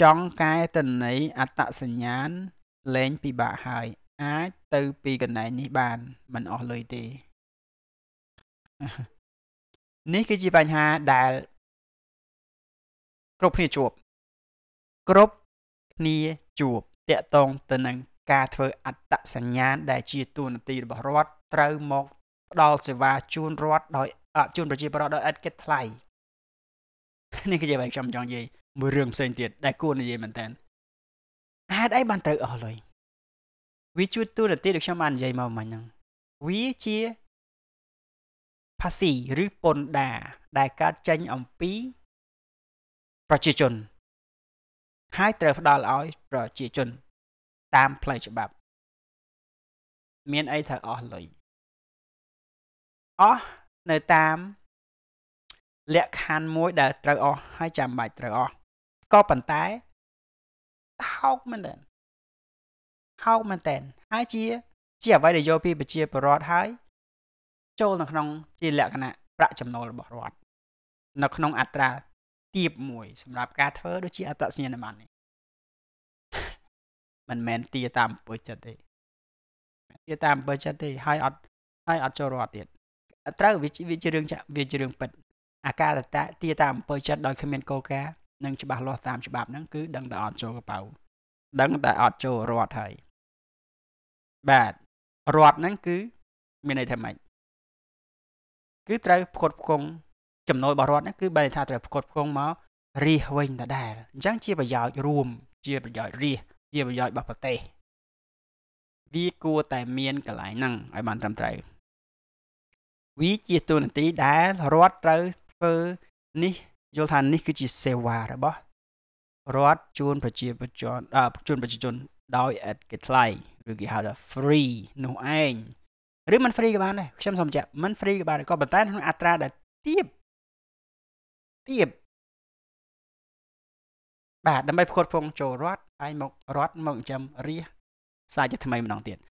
ចង់កែតន័យអត្តសញ្ញាណលែងពិបាកហើយ អាចទៅពីកន្លែងនេះបានមិនអស់លុយទេនេះគឺជាបញ្ហាដែល គ្រប់គ្នាជួប គ្រប់គ្នាជួបតាក់ទងទៅនឹងការធ្វើអត្តសញ្ញាណដែលជាទួនាទីរបស់រដ្ឋត្រូវមកផ្ដល់សេវាជូនរដ្ឋដោយជូនប្រជាពលរដ្ឋដោយឥតគិតថ្លៃនេះគឺជាអ្វីខ្ញុំចង់និយាយមួយរឿងផ្សេងទៀតដែលគួរនិយាយមែនតើហេតុអីបានត្រូវអស់លុយវាជួយទូរទស្សន៍ដែលខ្ញុំបាននិយាយមកមិញហ្នឹងវាជា Pasi ឬពន្ធដា ដែលកើតចេញអំពី ប្រជាជន ហើយត្រូវផ្ដល់ឲ្យ ប្រជាជន តាមផ្លូវច្បាប់មានអីត្រូវអស់លុយអស់នៅតាមលក្ខខណ្ឌមួយដែលត្រូវអស់ហើយចាំបាច់ត្រូវអស់ក៏ប៉ុន្តែហោកមែនតើហោកមែនតើហើយជា ជាអ្វីដែលយកពីប្រជាពលរដ្ឋហើយ ចូលនៅក្នុង ជាលក្ខណៈប្រាក់ចំណូលរបស់រដ្ឋនៅក្នុងអត្រាទៀបមួយ សម្រាប់ការធ្វើដូចជាអត្តសញ្ញាណប័ណ្ណនេះមិនមែនទាតាមអំពើចិត្តទេទាតាមអំពើចិត្តទេហើយអត់ហើយអត់ចូលរដ្ឋទៀតត្រូវវាជារឿងវាជារឿងពិតអាការតៈទាតាមអំពើចិត្តដោយគ្មានគោលការណ៍និងច្បាស់លាស់តាមច្បាប់ហ្នឹងគឺដឹងតែអត់ចូលកប៉ៅដឹងតែអត់ចូលរត់ហើយបាទរត់ហ្នឹងគឺ មានន័យថាម៉េចគឺត្រូវផ្គត់ផ្គង់ចំណូលរបស់រដ្ឋហ្នឹងគឺបានន័យថាត្រូវផ្គត់ផ្គង់មករាសវិញដដែលអញ្ចឹងជាប្រយោជន៍រួម ជាប្រយោជន៍រាសជាប្រយោជន៍របស់ប្រទេសវាគួរតែមានកន្លែងហ្នឹងឲ្យបានត្រឹមត្រូវវាជាទូនាទីដែលរដ្ឋត្រូវធ្វើនេះយល់ថានេះ គឺជាសេវារបស់រដ្ឋជូនប្រជាជនអឺជូនប្រជាជនដោយឥតគិតថ្លៃឬគេហៅថា free នោះឯងឬមិន free ក៏បានដែរខ្ញុំសូមបញ្ជាក់មិន free ក៏បានក៏ប៉ុន្តែក្នុងអត្រាដែលទាបទាបបាទដើម្បីផ្គត់ផ្គង់ចូលរដ្ឋហើយមករដ្ឋមកចិញ្ចឹមរាសសាជាថ្មីម្ដងទៀត